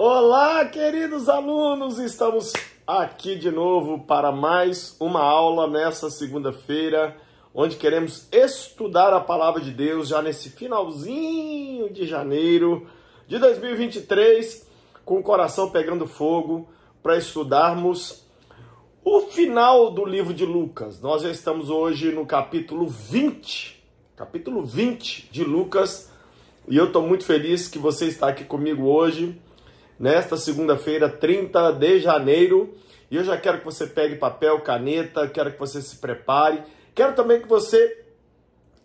Olá, queridos alunos! Estamos aqui de novo para mais uma aula nessa segunda-feira, onde queremos estudar a palavra de Deus já nesse finalzinho de janeiro de 2023, com o coração pegando fogo, para estudarmos o final do livro de Lucas. Nós já estamos hoje no capítulo 20, capítulo 20 de Lucas, e eu estou muito feliz que você está aqui comigo hoje nesta segunda-feira, 30 de janeiro. E eu já quero que você pegue papel, caneta, quero que você se prepare. Quero também que você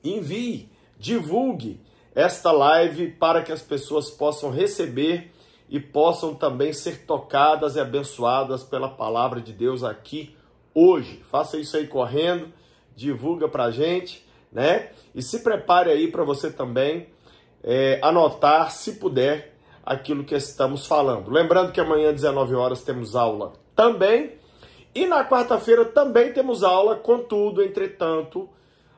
envie, divulgue esta live para que as pessoas possam receber e possam também ser tocadas e abençoadas pela palavra de Deus aqui hoje. Faça isso aí correndo, divulga para a gente, né? E se prepare aí para você também é, anotar, se puder, aquilo que estamos falando. Lembrando que amanhã, às 19 horas, temos aula também. E na quarta-feira também temos aula, contudo, entretanto,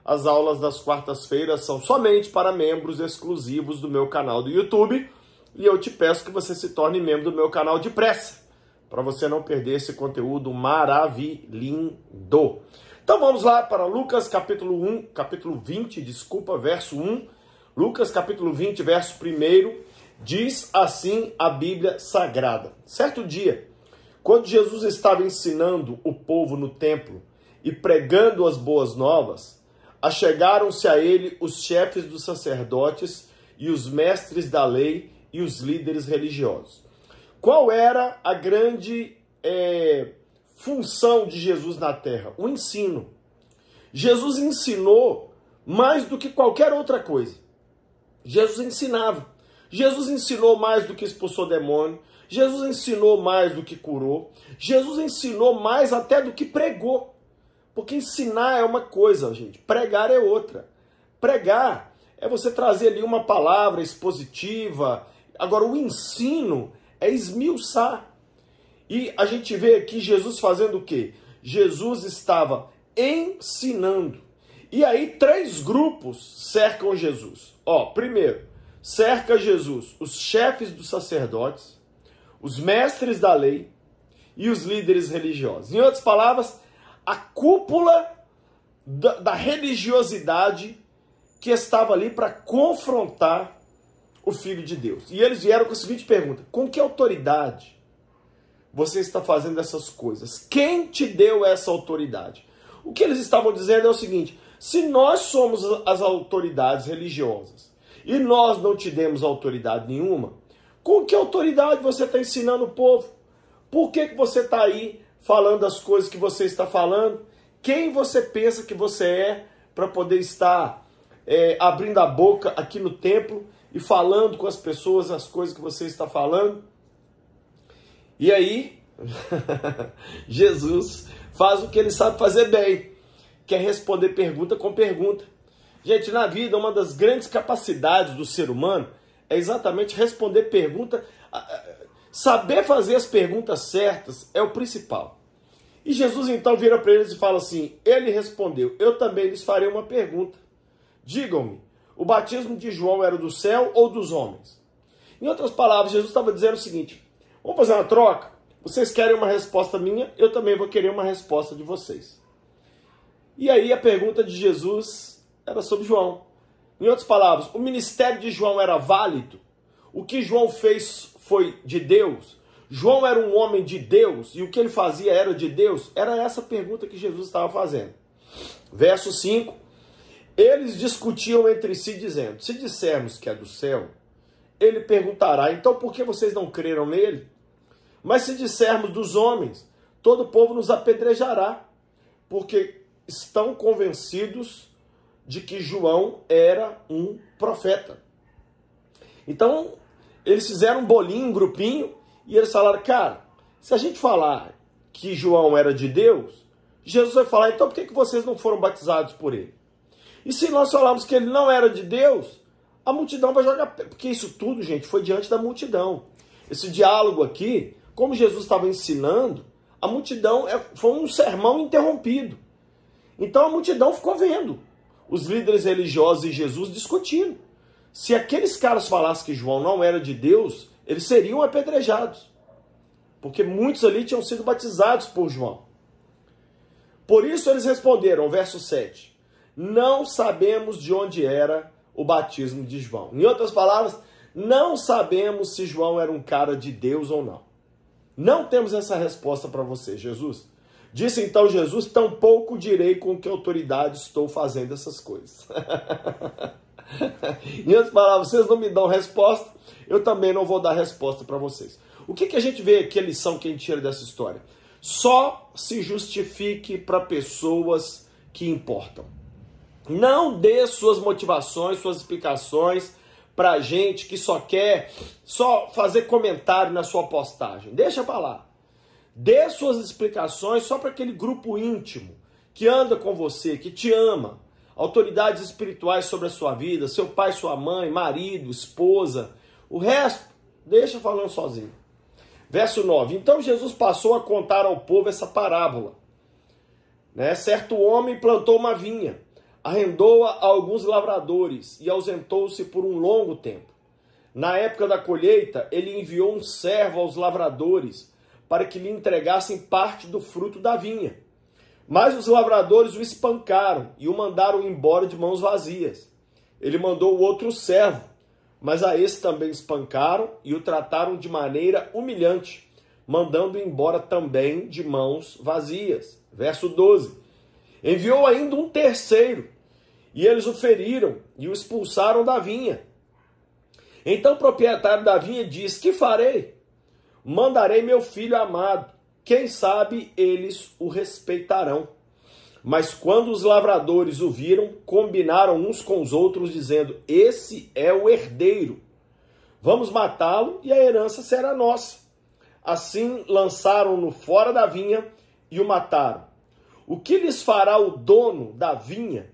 as aulas das quartas-feiras são somente para membros exclusivos do meu canal do YouTube. E eu te peço que você se torne membro do meu canal depressa, para você não perder esse conteúdo maravilhoso. Então vamos lá para Lucas capítulo 1, capítulo 20, desculpa, verso 1. Lucas capítulo 20, verso 1 Diz assim a Bíblia Sagrada. Certo dia, quando Jesus estava ensinando o povo no templo e pregando as boas novas, achegaram-se a ele os chefes dos sacerdotes e os mestres da lei e os líderes religiosos. Qual era a grande é, função de Jesus na terra? O ensino. Jesus ensinou mais do que qualquer outra coisa. Jesus ensinava. Jesus ensinou mais do que expulsou demônio. Jesus ensinou mais do que curou. Jesus ensinou mais até do que pregou. Porque ensinar é uma coisa, gente, pregar é outra. Pregar é você trazer ali uma palavra expositiva. Agora, o ensino é esmiuçar. E a gente vê aqui Jesus fazendo o quê? Jesus estava ensinando. E aí, três grupos cercam Jesus. Ó, primeiro, cerca Jesus os chefes dos sacerdotes, os mestres da lei e os líderes religiosos. Em outras palavras, a cúpula da, da religiosidade que estava ali para confrontar o Filho de Deus. E eles vieram com a seguinte pergunta: com que autoridade você está fazendo essas coisas? Quem te deu essa autoridade? O que eles estavam dizendo é o seguinte: se nós somos as autoridades religiosas, e nós não te demos autoridade nenhuma, com que autoridade você está ensinando o povo? Por que, que você está aí falando as coisas que você está falando? Quem você pensa que você é para poder estar é, abrindo a boca aqui no templo e falando com as pessoas as coisas que você está falando? E aí, Jesus faz o que ele sabe fazer bem, que é responder pergunta com pergunta. Gente, na vida, uma das grandes capacidades do ser humano é exatamente responder perguntas. Saber fazer as perguntas certas é o principal. E Jesus então vira para eles e fala assim: Ele respondeu, Eu também lhes farei uma pergunta. Digam-me, o batismo de João era do céu ou dos homens? Em outras palavras, Jesus estava dizendo o seguinte: Vamos fazer uma troca? Vocês querem uma resposta minha, eu também vou querer uma resposta de vocês. E aí a pergunta de Jesus era sobre João. Em outras palavras, o ministério de João era válido. O que João fez foi de Deus. João era um homem de Deus e o que ele fazia era de Deus? Era essa pergunta que Jesus estava fazendo. Verso 5: Eles discutiam entre si, dizendo: Se dissermos que é do céu, ele perguntará: Então por que vocês não creram nele? Mas se dissermos dos homens, todo o povo nos apedrejará, porque estão convencidos de que João era um profeta. Então, eles fizeram um bolinho, um grupinho, e eles falaram, cara, se a gente falar que João era de Deus, Jesus vai falar, então por que, que vocês não foram batizados por ele? E se nós falarmos que ele não era de Deus, a multidão vai jogar. Porque isso tudo, gente, foi diante da multidão. Esse diálogo aqui, como Jesus estava ensinando, a multidão é, foi um sermão interrompido. Então a multidão ficou vendo os líderes religiosos e Jesus discutiram. Se aqueles caras falassem que João não era de Deus, eles seriam apedrejados. Porque muitos ali tinham sido batizados por João. Por isso eles responderam, verso 7. Não sabemos de onde era o batismo de João. Em outras palavras, não sabemos se João era um cara de Deus ou não. Não temos essa resposta para você, Jesus. Disse então Jesus: Tampouco direi com que autoridade estou fazendo essas coisas. e antes palavras, vocês não me dão resposta, eu também não vou dar resposta para vocês. O que, que a gente vê aqui, a é lição que a gente tira dessa história? Só se justifique para pessoas que importam. Não dê suas motivações, suas explicações para gente que só quer só fazer comentário na sua postagem. Deixa para lá. Dê suas explicações só para aquele grupo íntimo que anda com você, que te ama. Autoridades espirituais sobre a sua vida, seu pai, sua mãe, marido, esposa. O resto, deixa falando sozinho. Verso 9. Então Jesus passou a contar ao povo essa parábola. Né? Certo homem plantou uma vinha, arrendou-a a alguns lavradores e ausentou-se por um longo tempo. Na época da colheita, ele enviou um servo aos lavradores para que lhe entregassem parte do fruto da vinha. Mas os lavradores o espancaram e o mandaram embora de mãos vazias. Ele mandou o outro servo, mas a esse também espancaram e o trataram de maneira humilhante, mandando embora também de mãos vazias. Verso 12. Enviou ainda um terceiro, e eles o feriram e o expulsaram da vinha. Então o proprietário da vinha disse: Que farei? Mandarei meu filho amado, quem sabe eles o respeitarão. Mas quando os lavradores o viram, combinaram uns com os outros, dizendo: Esse é o herdeiro. Vamos matá-lo e a herança será nossa. Assim lançaram-no fora da vinha e o mataram. O que lhes fará o dono da vinha?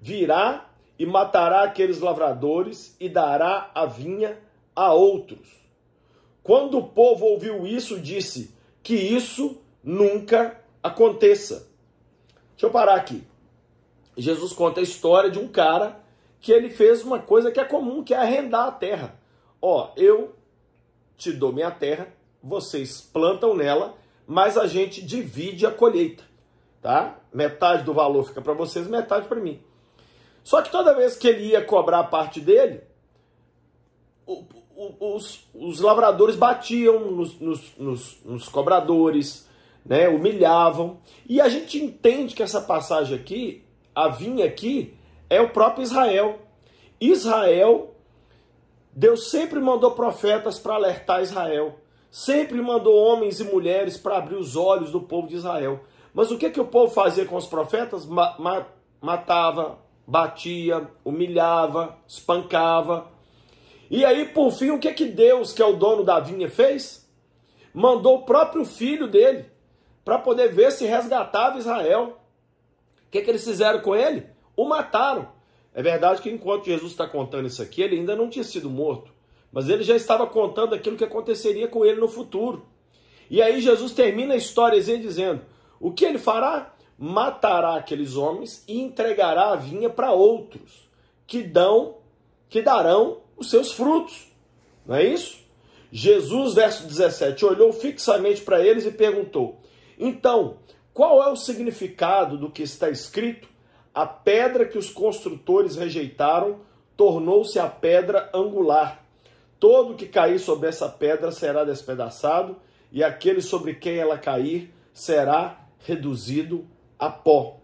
Virá e matará aqueles lavradores e dará a vinha a outros. Quando o povo ouviu isso, disse que isso nunca aconteça. Deixa eu parar aqui. Jesus conta a história de um cara que ele fez uma coisa que é comum, que é arrendar a terra. Ó, eu te dou minha terra, vocês plantam nela, mas a gente divide a colheita, tá? Metade do valor fica para vocês, metade para mim. Só que toda vez que ele ia cobrar a parte dele, o, os, os lavradores batiam nos, nos, nos, nos cobradores, né? humilhavam. E a gente entende que essa passagem aqui, a vinha aqui, é o próprio Israel. Israel, Deus sempre mandou profetas para alertar Israel. Sempre mandou homens e mulheres para abrir os olhos do povo de Israel. Mas o que, que o povo fazia com os profetas? Ma ma matava, batia, humilhava, espancava. E aí, por fim, o que, é que Deus, que é o dono da vinha, fez? Mandou o próprio filho dele para poder ver se resgatava Israel. O que, é que eles fizeram com ele? O mataram. É verdade que enquanto Jesus está contando isso aqui, ele ainda não tinha sido morto. Mas ele já estava contando aquilo que aconteceria com ele no futuro. E aí Jesus termina a história dizendo: o que ele fará? Matará aqueles homens e entregará a vinha para outros que dão, que darão os seus frutos. Não é isso? Jesus, verso 17, olhou fixamente para eles e perguntou: Então, qual é o significado do que está escrito? A pedra que os construtores rejeitaram tornou-se a pedra angular. Todo que cair sobre essa pedra será despedaçado, e aquele sobre quem ela cair será reduzido a pó.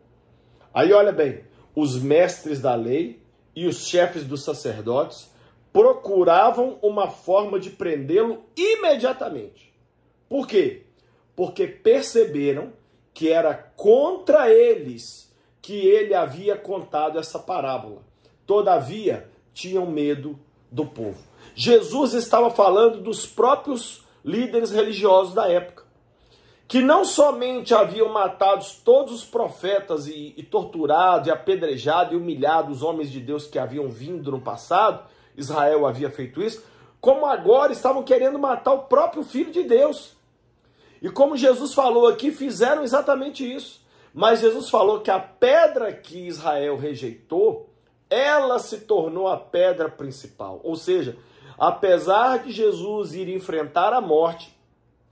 Aí olha bem, os mestres da lei e os chefes dos sacerdotes procuravam uma forma de prendê-lo imediatamente. Por quê? Porque perceberam que era contra eles que ele havia contado essa parábola. Todavia, tinham medo do povo. Jesus estava falando dos próprios líderes religiosos da época, que não somente haviam matado todos os profetas e, e torturado, e apedrejado e humilhado os homens de Deus que haviam vindo no passado, Israel havia feito isso, como agora estavam querendo matar o próprio filho de Deus. E como Jesus falou aqui, fizeram exatamente isso. Mas Jesus falou que a pedra que Israel rejeitou, ela se tornou a pedra principal. Ou seja, apesar de Jesus ir enfrentar a morte,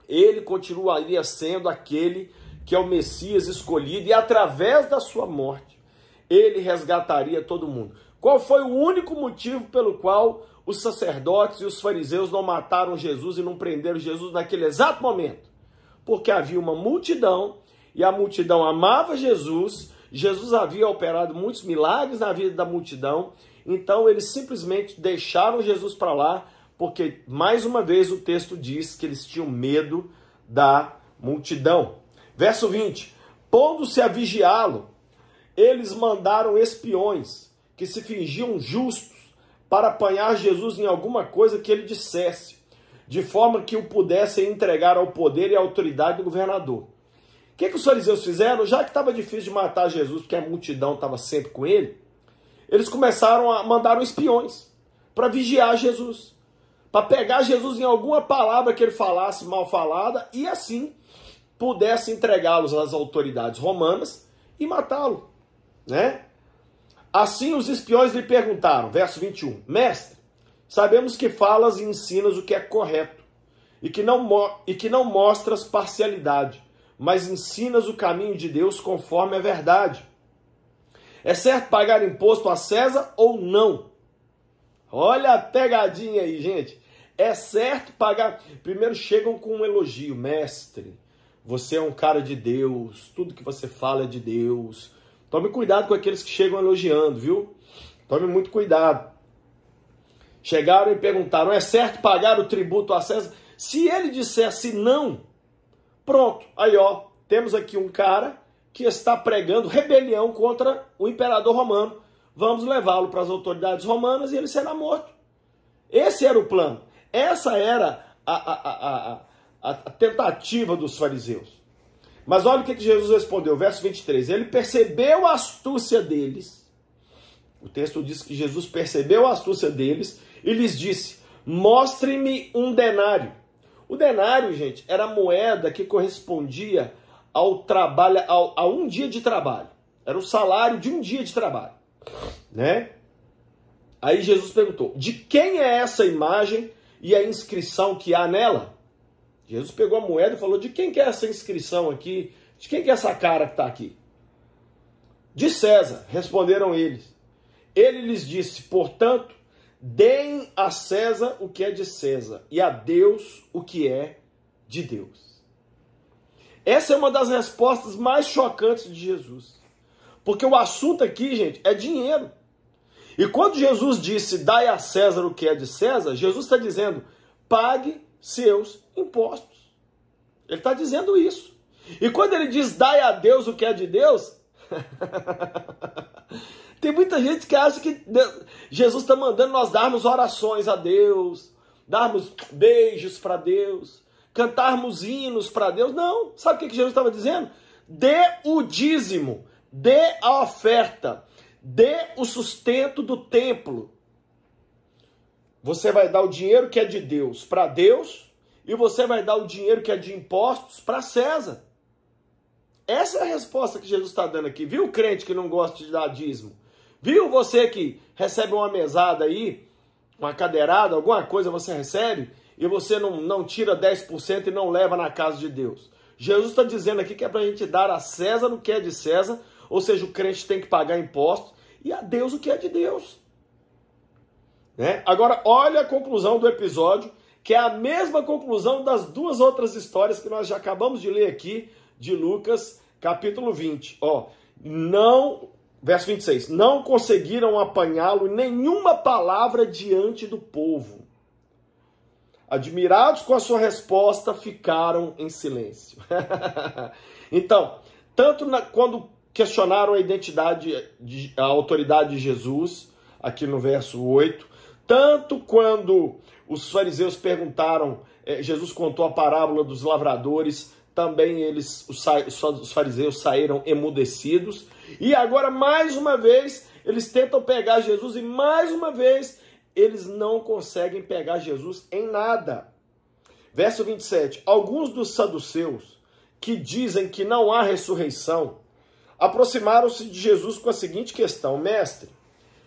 ele continuaria sendo aquele que é o Messias escolhido, e através da sua morte, ele resgataria todo mundo. Qual foi o único motivo pelo qual os sacerdotes e os fariseus não mataram Jesus e não prenderam Jesus naquele exato momento? Porque havia uma multidão e a multidão amava Jesus. Jesus havia operado muitos milagres na vida da multidão, então eles simplesmente deixaram Jesus para lá, porque mais uma vez o texto diz que eles tinham medo da multidão. Verso 20: Pondo-se a vigiá-lo, eles mandaram espiões que se fingiam justos para apanhar Jesus em alguma coisa que ele dissesse, de forma que o pudessem entregar ao poder e à autoridade do governador. O que, que os fariseus fizeram? Já que estava difícil de matar Jesus, porque a multidão estava sempre com ele, eles começaram a mandar espiões para vigiar Jesus, para pegar Jesus em alguma palavra que ele falasse mal falada e assim pudesse entregá-los às autoridades romanas e matá-lo, né? Assim os espiões lhe perguntaram, verso 21, Mestre, sabemos que falas e ensinas o que é correto, e que não, e que não mostras parcialidade, mas ensinas o caminho de Deus conforme a verdade. É certo pagar imposto a César ou não? Olha a pegadinha aí, gente. É certo pagar. Primeiro chegam com um elogio, mestre. Você é um cara de Deus, tudo que você fala é de Deus Tome cuidado com aqueles que chegam elogiando, viu? Tome muito cuidado. Chegaram e perguntaram: é certo pagar o tributo a César? Se ele dissesse não, pronto, aí ó, temos aqui um cara que está pregando rebelião contra o imperador romano. Vamos levá-lo para as autoridades romanas e ele será morto. Esse era o plano. Essa era a, a, a, a, tentativa dos fariseus. Mas olha o que Jesus respondeu, verso 23. Ele percebeu a astúcia deles. O texto diz que Jesus percebeu a astúcia deles e lhes disse: Mostre-me um denário. O denário, gente, era a moeda que correspondia ao trabalho, ao, a um dia de trabalho. Era o salário de um dia de trabalho, né? Aí Jesus perguntou: De quem é essa imagem e a inscrição que há nela? Jesus pegou a moeda e falou: De quem que é essa inscrição aqui? De quem que é essa cara que está aqui? De César, responderam eles. Ele lhes disse: Portanto, deem a César o que é de César e a Deus o que é de Deus. Essa é uma das respostas mais chocantes de Jesus. Porque o assunto aqui, gente, é dinheiro. E quando Jesus disse: Dai a César o que é de César, Jesus está dizendo: pague seus impostos. Ele está dizendo isso. E quando ele diz dai a Deus o que é de Deus, tem muita gente que acha que Deus, Jesus está mandando nós darmos orações a Deus, darmos beijos para Deus, cantarmos hinos para Deus. Não, sabe o que, que Jesus estava dizendo? Dê o dízimo, dê a oferta, dê o sustento do templo, você vai dar o dinheiro que é de Deus para Deus e você vai dar o dinheiro que é de impostos para César. Essa é a resposta que Jesus está dando aqui. Viu o crente que não gosta de dar dízimo? Viu você que recebe uma mesada aí, uma cadeirada, alguma coisa você recebe e você não, não tira 10% e não leva na casa de Deus? Jesus está dizendo aqui que é para a gente dar a César o que é de César, ou seja, o crente tem que pagar impostos, e a Deus o que é de Deus. Né? Agora, olha a conclusão do episódio, que é a mesma conclusão das duas outras histórias que nós já acabamos de ler aqui, de Lucas, capítulo 20. Ó, não, verso 26, não conseguiram apanhá-lo em nenhuma palavra diante do povo. Admirados com a sua resposta, ficaram em silêncio. então, tanto na, quando questionaram a identidade, a autoridade de Jesus, aqui no verso 8, tanto quando os fariseus perguntaram, eh, Jesus contou a parábola dos lavradores, também eles, os fariseus saíram emudecidos. E agora, mais uma vez, eles tentam pegar Jesus e mais uma vez eles não conseguem pegar Jesus em nada. Verso 27. Alguns dos saduceus que dizem que não há ressurreição aproximaram-se de Jesus com a seguinte questão: Mestre,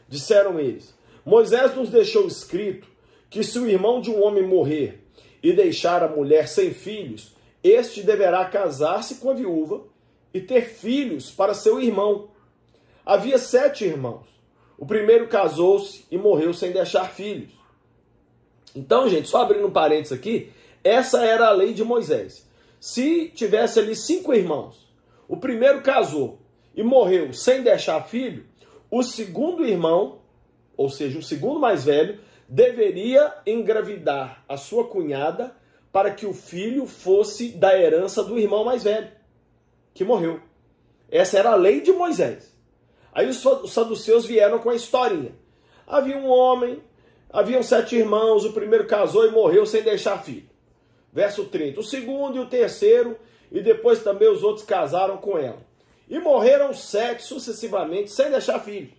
disseram eles, Moisés nos deixou escrito que se o irmão de um homem morrer e deixar a mulher sem filhos, este deverá casar-se com a viúva e ter filhos para seu irmão. Havia sete irmãos. O primeiro casou-se e morreu sem deixar filhos. Então, gente, só abrindo um parênteses aqui, essa era a lei de Moisés. Se tivesse ali cinco irmãos, o primeiro casou e morreu sem deixar filho, o segundo irmão ou seja, o segundo mais velho, deveria engravidar a sua cunhada para que o filho fosse da herança do irmão mais velho, que morreu. Essa era a lei de Moisés. Aí os saduceus vieram com a historinha. Havia um homem, haviam sete irmãos, o primeiro casou e morreu sem deixar filho. Verso 30. O segundo e o terceiro, e depois também os outros casaram com ela. E morreram sete sucessivamente sem deixar filho.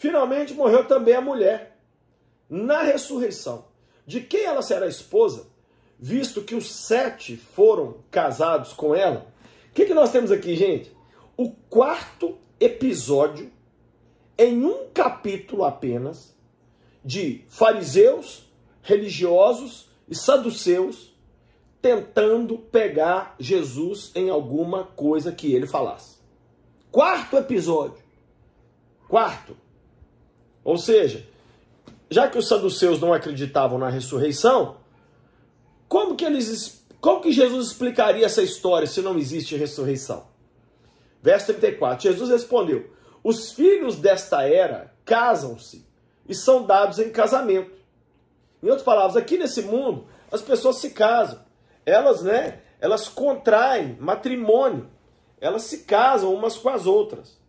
Finalmente morreu também a mulher. Na ressurreição, de quem ela será esposa, visto que os sete foram casados com ela? O que, que nós temos aqui, gente? O quarto episódio, em um capítulo apenas, de fariseus, religiosos e saduceus tentando pegar Jesus em alguma coisa que ele falasse. Quarto episódio. Quarto. Ou seja, já que os saduceus não acreditavam na ressurreição, como que eles como que Jesus explicaria essa história se não existe ressurreição? Verso 34. Jesus respondeu: Os filhos desta era casam-se e são dados em casamento. Em outras palavras, aqui nesse mundo, as pessoas se casam. Elas, né, elas contraem matrimônio. Elas se casam umas com as outras.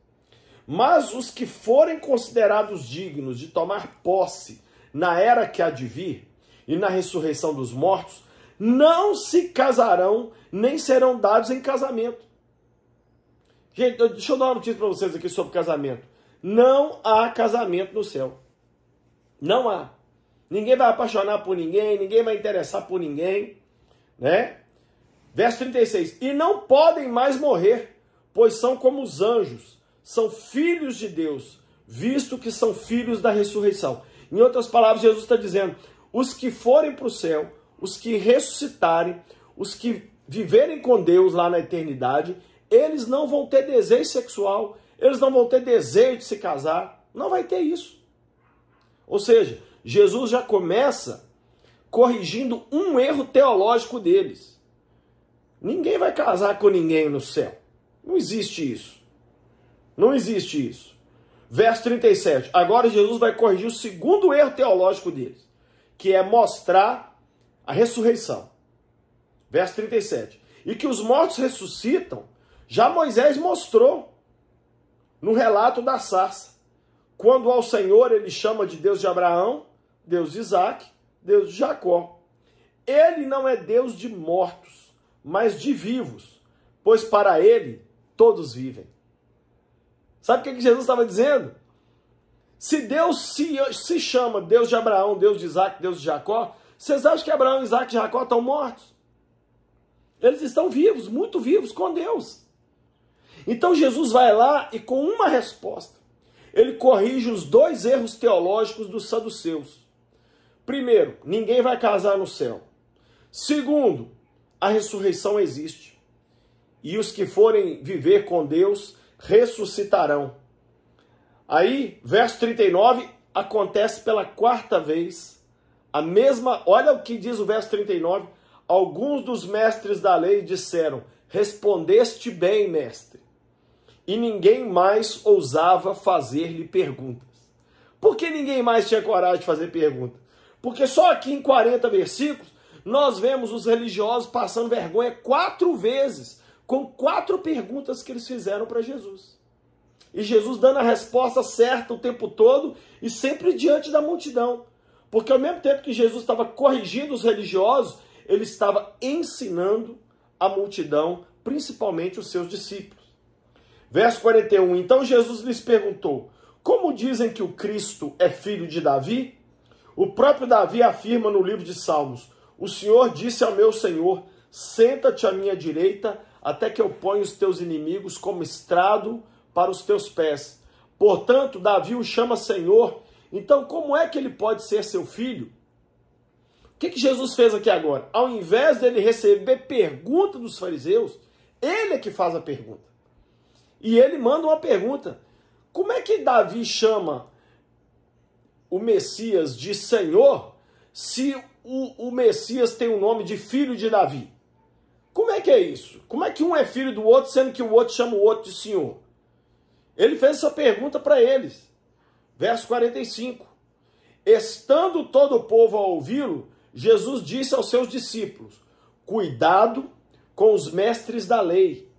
Mas os que forem considerados dignos de tomar posse na era que há de vir e na ressurreição dos mortos, não se casarão nem serão dados em casamento. Gente, deixa eu dar uma notícia para vocês aqui sobre casamento. Não há casamento no céu. Não há. Ninguém vai apaixonar por ninguém, ninguém vai interessar por ninguém, né? Verso 36. E não podem mais morrer, pois são como os anjos são filhos de Deus, visto que são filhos da ressurreição. Em outras palavras, Jesus está dizendo: os que forem para o céu, os que ressuscitarem, os que viverem com Deus lá na eternidade, eles não vão ter desejo sexual, eles não vão ter desejo de se casar, não vai ter isso. Ou seja, Jesus já começa corrigindo um erro teológico deles. Ninguém vai casar com ninguém no céu. Não existe isso. Não existe isso. Verso 37. Agora Jesus vai corrigir o segundo erro teológico deles, que é mostrar a ressurreição. Verso 37. E que os mortos ressuscitam, já Moisés mostrou no relato da sarça. Quando ao Senhor ele chama de Deus de Abraão, Deus de Isaac, Deus de Jacó. Ele não é Deus de mortos, mas de vivos, pois para ele todos vivem. Sabe o que, Jesus estava dizendo? Se Deus se, se chama Deus de Abraão, Deus de Isaac, Deus de Jacó, vocês acham que Abraão, Isaac e Jacó estão mortos? Eles estão vivos, muito vivos com Deus. Então Jesus vai lá e com uma resposta, ele corrige os dois erros teológicos dos saduceus. Primeiro, ninguém vai casar no céu. Segundo, a ressurreição existe. E os que forem viver com Deus ressuscitarão. Aí, verso 39, acontece pela quarta vez a mesma. Olha o que diz o verso 39. Alguns dos mestres da lei disseram: Respondeste bem, mestre. E ninguém mais ousava fazer-lhe perguntas. Por que ninguém mais tinha coragem de fazer perguntas? Porque só aqui em 40 versículos nós vemos os religiosos passando vergonha quatro vezes com quatro perguntas que eles fizeram para Jesus. E Jesus dando a resposta certa o tempo todo e sempre diante da multidão. Porque ao mesmo tempo que Jesus estava corrigindo os religiosos, ele estava ensinando a multidão, principalmente os seus discípulos. Verso 41. Então Jesus lhes perguntou: Como dizem que o Cristo é filho de Davi? O próprio Davi afirma no livro de Salmos: O Senhor disse ao meu Senhor: Senta-te à minha direita até que eu ponha os teus inimigos como estrado para os teus pés. Portanto, Davi o chama Senhor. Então, como é que ele pode ser seu filho? O que, que Jesus fez aqui agora? Ao invés dele receber pergunta dos fariseus, ele é que faz a pergunta. E ele manda uma pergunta: como é que Davi chama o Messias de Senhor se o, o Messias tem o nome de filho de Davi? Como é que é isso? Como é que um é filho do outro, sendo que o outro chama o outro de senhor? Ele fez essa pergunta para eles. Verso 45. Estando todo o povo a ouvi-lo, Jesus disse aos seus discípulos: Cuidado com os mestres da lei.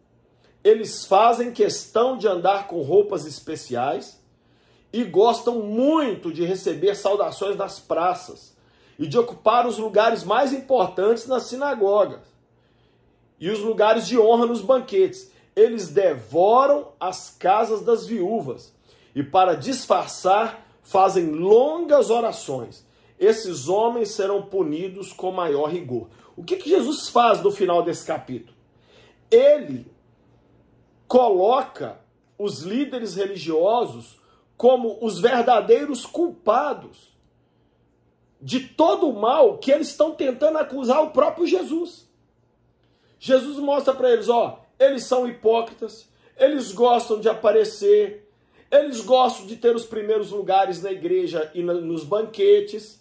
Eles fazem questão de andar com roupas especiais e gostam muito de receber saudações nas praças e de ocupar os lugares mais importantes nas sinagogas e os lugares de honra nos banquetes. Eles devoram as casas das viúvas e, para disfarçar, fazem longas orações. Esses homens serão punidos com maior rigor. O que, que Jesus faz no final desse capítulo? Ele coloca os líderes religiosos como os verdadeiros culpados de todo o mal que eles estão tentando acusar o próprio Jesus. Jesus mostra para eles, ó, eles são hipócritas, eles gostam de aparecer, eles gostam de ter os primeiros lugares na igreja e nos banquetes.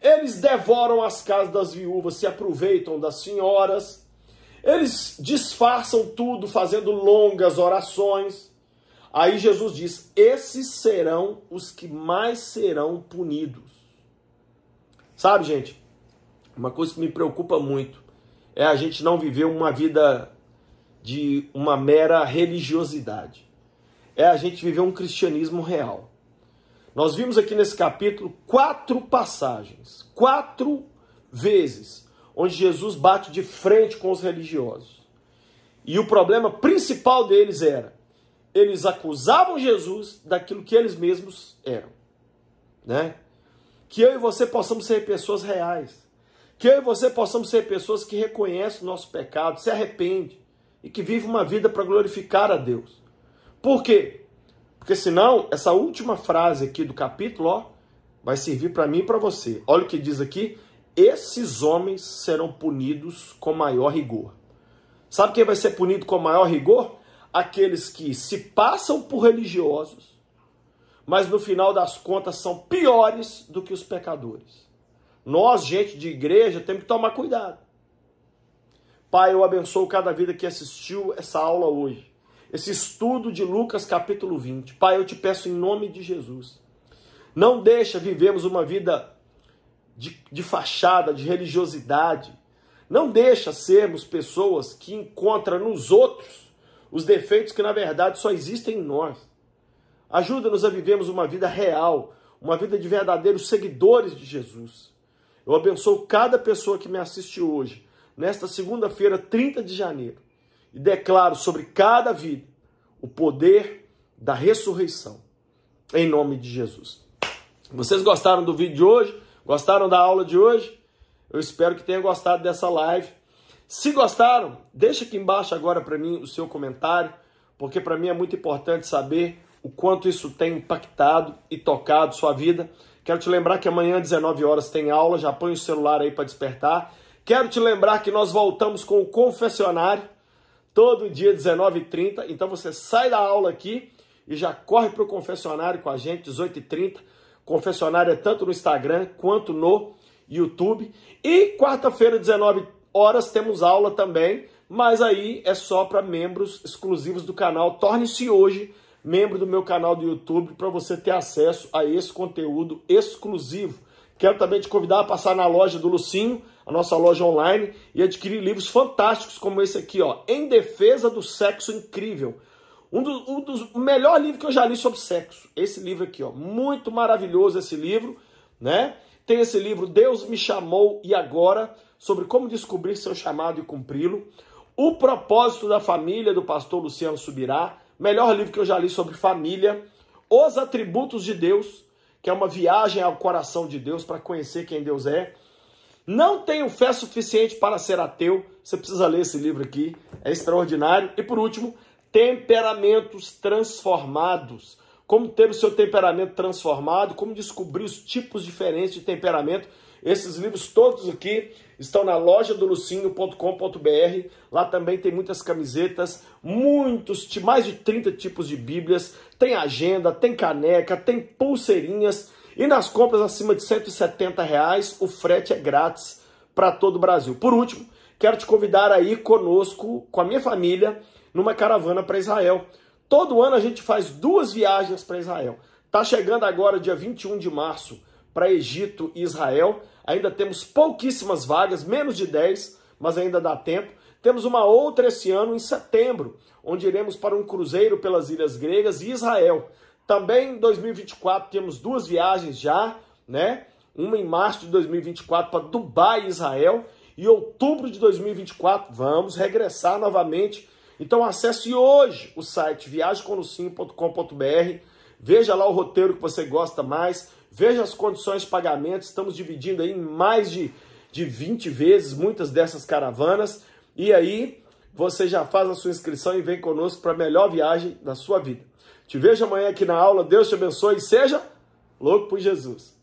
Eles devoram as casas das viúvas, se aproveitam das senhoras. Eles disfarçam tudo fazendo longas orações. Aí Jesus diz: "Esses serão os que mais serão punidos". Sabe, gente? Uma coisa que me preocupa muito é a gente não viver uma vida de uma mera religiosidade. É a gente viver um cristianismo real. Nós vimos aqui nesse capítulo quatro passagens, quatro vezes, onde Jesus bate de frente com os religiosos. E o problema principal deles era: eles acusavam Jesus daquilo que eles mesmos eram. Né? Que eu e você possamos ser pessoas reais que eu e você possamos ser pessoas que reconhecem o nosso pecado, se arrepende e que vive uma vida para glorificar a Deus. Por quê? Porque senão, essa última frase aqui do capítulo, ó, vai servir para mim e para você. Olha o que diz aqui: esses homens serão punidos com maior rigor. Sabe quem vai ser punido com maior rigor? Aqueles que se passam por religiosos, mas no final das contas são piores do que os pecadores. Nós, gente de igreja, temos que tomar cuidado. Pai, eu abençoo cada vida que assistiu essa aula hoje. Esse estudo de Lucas capítulo 20. Pai, eu te peço em nome de Jesus. Não deixa vivemos uma vida de, de fachada, de religiosidade. Não deixa sermos pessoas que encontram nos outros os defeitos que na verdade só existem em nós. Ajuda-nos a vivermos uma vida real, uma vida de verdadeiros seguidores de Jesus. Eu abençoo cada pessoa que me assiste hoje, nesta segunda-feira, 30 de janeiro, e declaro sobre cada vida o poder da ressurreição, em nome de Jesus. Vocês gostaram do vídeo de hoje? Gostaram da aula de hoje? Eu espero que tenham gostado dessa live. Se gostaram, deixa aqui embaixo agora para mim o seu comentário, porque para mim é muito importante saber o quanto isso tem impactado e tocado sua vida. Quero te lembrar que amanhã, 19 horas, tem aula. Já põe o celular aí para despertar. Quero te lembrar que nós voltamos com o confessionário todo dia 19h30. Então você sai da aula aqui e já corre para o confessionário com a gente, 18h30. Confessionário é tanto no Instagram quanto no YouTube. E quarta-feira, 19 horas, temos aula também, mas aí é só para membros exclusivos do canal. Torne-se hoje membro do meu canal do YouTube para você ter acesso a esse conteúdo exclusivo. Quero também te convidar a passar na loja do Lucinho, a nossa loja online, e adquirir livros fantásticos como esse aqui, ó, Em Defesa do Sexo Incrível. Um, um dos melhores livros que eu já li sobre sexo. Esse livro aqui, ó, muito maravilhoso esse livro, né? Tem esse livro Deus me chamou e agora sobre como descobrir seu chamado e cumpri-lo. O propósito da família do pastor Luciano Subirá, melhor livro que eu já li sobre família, Os Atributos de Deus, que é uma viagem ao coração de Deus para conhecer quem Deus é. Não tenho fé suficiente para ser ateu. Você precisa ler esse livro aqui, é extraordinário. E por último, temperamentos transformados. Como ter o seu temperamento transformado, como descobrir os tipos diferentes de temperamento esses livros todos aqui estão na loja do lucinho.com.br. Lá também tem muitas camisetas, muitos, mais de 30 tipos de bíblias, tem agenda, tem caneca, tem pulseirinhas e nas compras acima de 170 reais o frete é grátis para todo o Brasil. Por último, quero te convidar ir conosco, com a minha família, numa caravana para Israel. Todo ano a gente faz duas viagens para Israel. Tá chegando agora, dia 21 de março, para Egito e Israel. Ainda temos pouquíssimas vagas, menos de 10, mas ainda dá tempo. Temos uma outra esse ano, em setembro, onde iremos para um cruzeiro pelas Ilhas Gregas e Israel. Também em 2024 temos duas viagens já, né? Uma em março de 2024 para Dubai e Israel. E outubro de 2024 vamos regressar novamente. Então acesse hoje o site viagemconocinho.com.br, veja lá o roteiro que você gosta mais, Veja as condições de pagamento, estamos dividindo aí em mais de, de 20 vezes muitas dessas caravanas. E aí você já faz a sua inscrição e vem conosco para a melhor viagem da sua vida. Te vejo amanhã aqui na aula. Deus te abençoe e seja louco por Jesus.